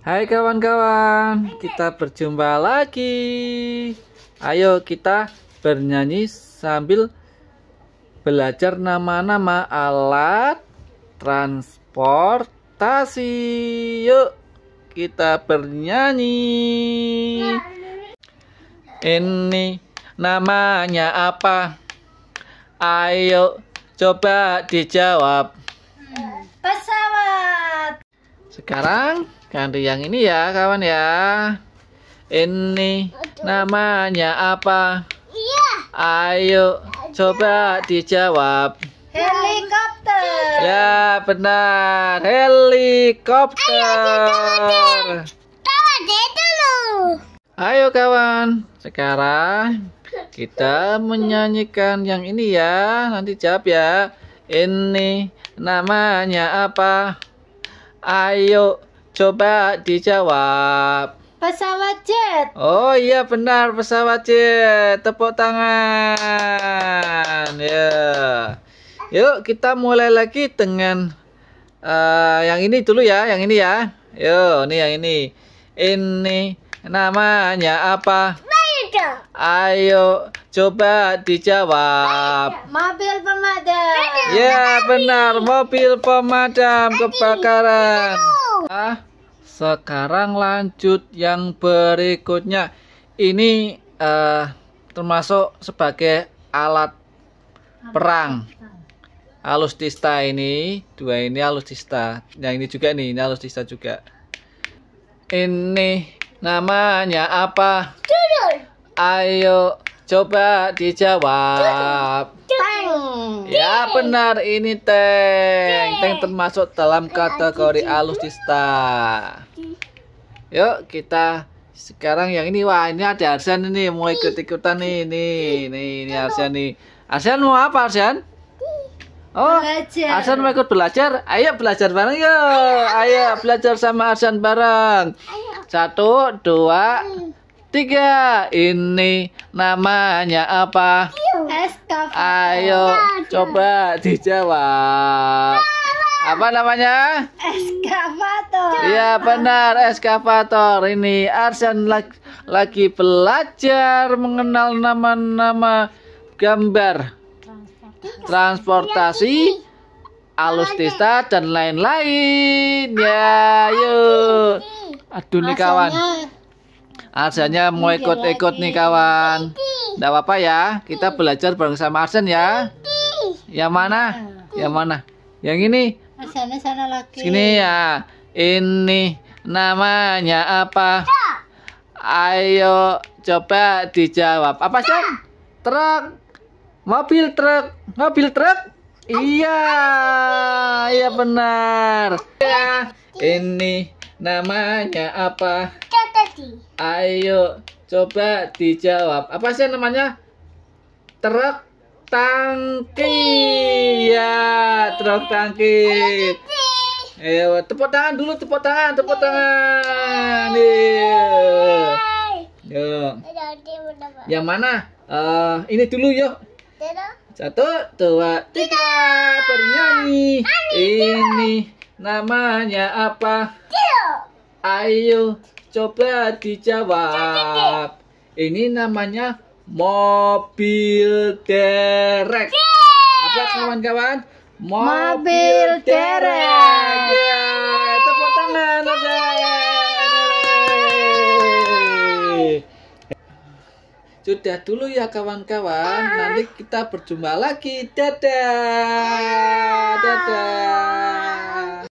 Hai kawan-kawan, kita berjumpa lagi. Ayo kita bernyanyi sambil belajar nama-nama alat transportasi. Yuk, kita bernyanyi. Ini namanya apa? Ayo coba dijawab. Pesawat. Sekarang Ganti yang ini ya kawan ya. Ini namanya apa? Iya. Ayo coba dijawab. Helikopter. Ya benar helikopter. Ayo Ayo kawan, sekarang kita menyanyikan yang ini ya. Nanti jawab ya. Ini namanya apa? Ayo Coba dijawab. Pesawat jet. Oh iya benar pesawat jet. Tepuk tangan. Ya. Yeah. Yuk kita mulai lagi dengan uh, yang ini dulu ya, yang ini ya. Yo, ini yang ini. Ini namanya apa? Beda. Ayo coba dijawab. Beda. Mobil pemadam. Ya Ya benar, mobil pemadam kebakaran. Beda. Nah, sekarang lanjut yang berikutnya. Ini uh, termasuk sebagai alat perang. alus Alustista ini, dua ini alus alustista. Yang ini juga nih, ini alustista juga. Ini namanya apa? Ayo coba dijawab. Ya benar ini tank. Tank termasuk dalam kategori alusista. Yuk kita sekarang yang ini wah ini ada Arsian ini mau ikut ikutan nih ini nih ini Arsian nih. Arsian mau apa Arsian? Oh, belajar. mau ikut belajar? Ayo belajar bareng yuk. Ayo, belajar sama Arsian bareng. Satu, dua, tiga. Ini namanya apa? Ayo coba dijawab. Apa namanya? Eskavator. Iya benar, eskavator. Ini Arsan lagi, lagi belajar mengenal nama-nama gambar transportasi iya, iya, iya. alustista dan lain-lain. Ya, ah, yuk. Aduh nih kawan. Arsanya mau ikut-ikut nih kawan. Tidak apa-apa ya. Kita belajar bareng sama Arsen ya. Yang mana? Yang mana? Yang ini. Sana sana lagi. Ini ya. Ini namanya apa? Ayo coba dijawab. Apa sih? Truk. Mobil truk. Mobil truk. Iya. Iya benar. Ya. Ini namanya apa? tadi. Ayo, coba dijawab. Apa sih namanya? Truk tangki. Ya, truk tangki. Ayo, tepuk tangan dulu, tepuk tangan, tepuk tangan. Iya. Yo. Yang mana? Uh, ini dulu yuk. Satu, dua, tiga. Bernyanyi. Ini namanya apa? Ayo Coba dijawab. Ini namanya mobil derek. Apa kawan-kawan? Mobil, derek. derek. Tepuk tangan. Sudah dulu ya kawan-kawan. Ah. Nanti kita berjumpa lagi. Dadah. Ah. Dadah.